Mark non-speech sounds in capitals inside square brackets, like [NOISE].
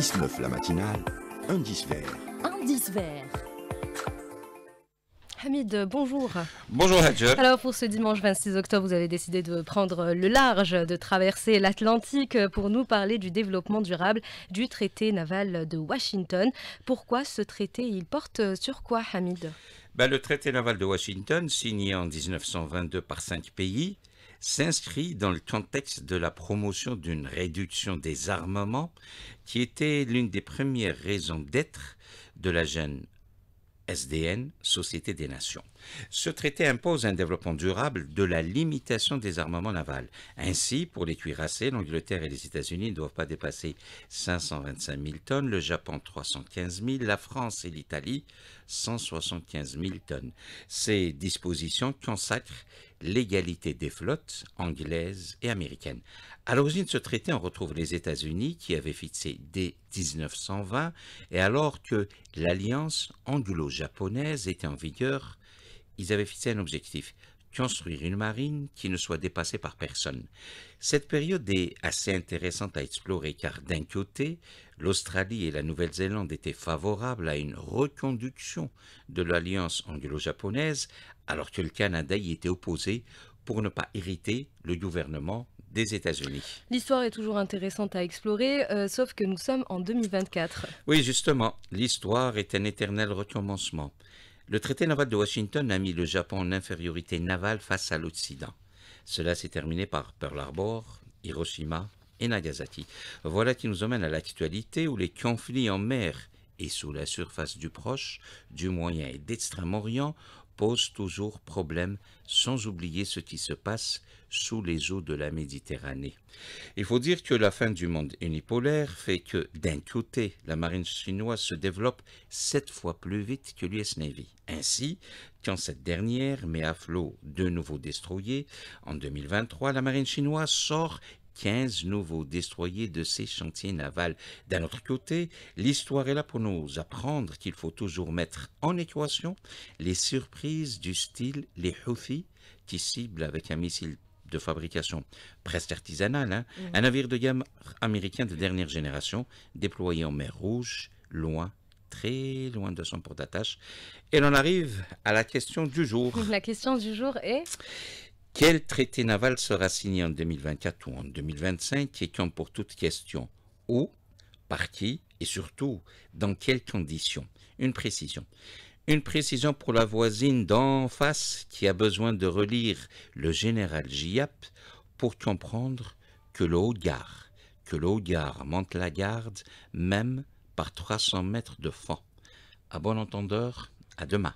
6-9 la matinale, indice vert. Indice vert. Hamid, bonjour. Bonjour Hadja. Alors pour ce dimanche 26 octobre, vous avez décidé de prendre le large, de traverser l'Atlantique pour nous parler du développement durable du traité naval de Washington. Pourquoi ce traité Il porte sur quoi Hamid ben, Le traité naval de Washington, signé en 1922 par cinq pays, s'inscrit dans le contexte de la promotion d'une réduction des armements qui était l'une des premières raisons d'être de la jeune SDN, Société des Nations. Ce traité impose un développement durable de la limitation des armements navals. Ainsi, pour les cuirassés, l'Angleterre et les États-Unis ne doivent pas dépasser 525 000 tonnes, le Japon 315 000, la France et l'Italie 175 000 tonnes. Ces dispositions consacrent l'égalité des flottes anglaises et américaines. À l'origine de ce traité, on retrouve les États-Unis qui avaient fixé dès 1920, et alors que l'alliance anglo-japonaise était en vigueur, ils avaient fixé un objectif, construire une marine qui ne soit dépassée par personne. Cette période est assez intéressante à explorer car d'un côté, l'Australie et la Nouvelle-Zélande étaient favorables à une reconduction de l'alliance anglo-japonaise alors que le Canada y était opposé pour ne pas irriter le gouvernement des États-Unis. L'histoire est toujours intéressante à explorer, euh, sauf que nous sommes en 2024. Oui, justement, l'histoire est un éternel recommencement. Le traité naval de Washington a mis le Japon en infériorité navale face à l'Occident. Cela s'est terminé par Pearl Harbor, Hiroshima et Nagasaki. Voilà qui nous emmène à l'actualité où les conflits en mer et sous la surface du Proche, du Moyen et d'Extrême-Orient pose toujours problème, sans oublier ce qui se passe sous les eaux de la Méditerranée. Il faut dire que la fin du monde unipolaire fait que, d'un côté, la marine chinoise se développe sept fois plus vite que l'US Navy. Ainsi, quand cette dernière met à flot de nouveaux destroyers, en 2023, la marine chinoise sort 15 nouveaux destroyers de ces chantiers navals. D'un autre côté, l'histoire est là pour nous apprendre qu'il faut toujours mettre en équation les surprises du style les Houthis qui ciblent avec un missile de fabrication presque artisanale, hein, mm. un navire de gamme américain de dernière génération déployé en mer Rouge, loin très loin de son port d'attache. Et l'on arrive à la question du jour. [LAUGHS] La question du jour est quel traité naval sera signé en 2024 ou en 2025 et quand pour toute question Où Par qui Et surtout, dans quelles conditions Une précision. Une précision pour la voisine d'en face qui a besoin de relire le général Giap pour comprendre que le haut que monte la garde même par 300 mètres de fond. À bon entendeur, à demain.